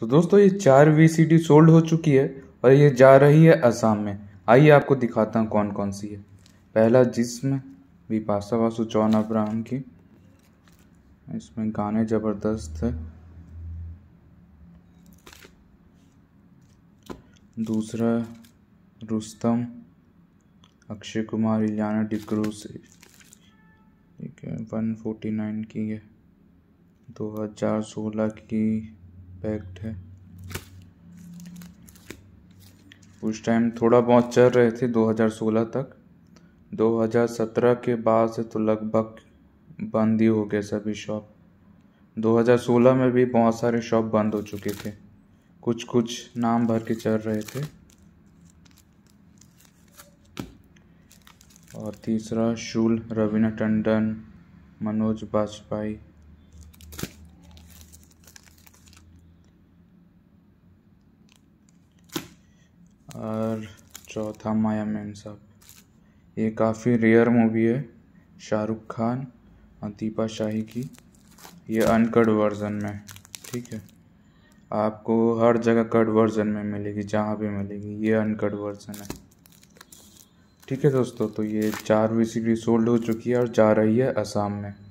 तो दोस्तों ये चार वी सोल्ड हो चुकी है और ये जा रही है असम में आइए आपको दिखाता हूँ कौन कौन सी है पहला जिसम विपाशा वासु चौन अब्राहम की इसमें गाने ज़बरदस्त है दूसरा रुस्तम अक्षय कुमार इलियाना डिक्रूज ठीक है वन फोर्टी नाइन की है दो हज़ार सोलह की पैक्ड है उस टाइम थोड़ा बहुत चल रहे थे 2016 तक 2017 के बाद से तो लगभग बंद ही हो गए सभी शॉप 2016 में भी बहुत सारे शॉप बंद हो चुके थे कुछ कुछ नाम भर के चल रहे थे और तीसरा शूल रवीना टंडन मनोज बाजपाई और चौथा माया मेम साहब ये काफ़ी रेयर मूवी है शाहरुख खान और दीपा शाही की ये अनकट वर्जन में ठीक है आपको हर जगह कट वर्जन में मिलेगी जहाँ भी मिलेगी ये अनकट वर्जन है ठीक है दोस्तों तो ये चार वी सोल्ड हो चुकी है और जा रही है असम में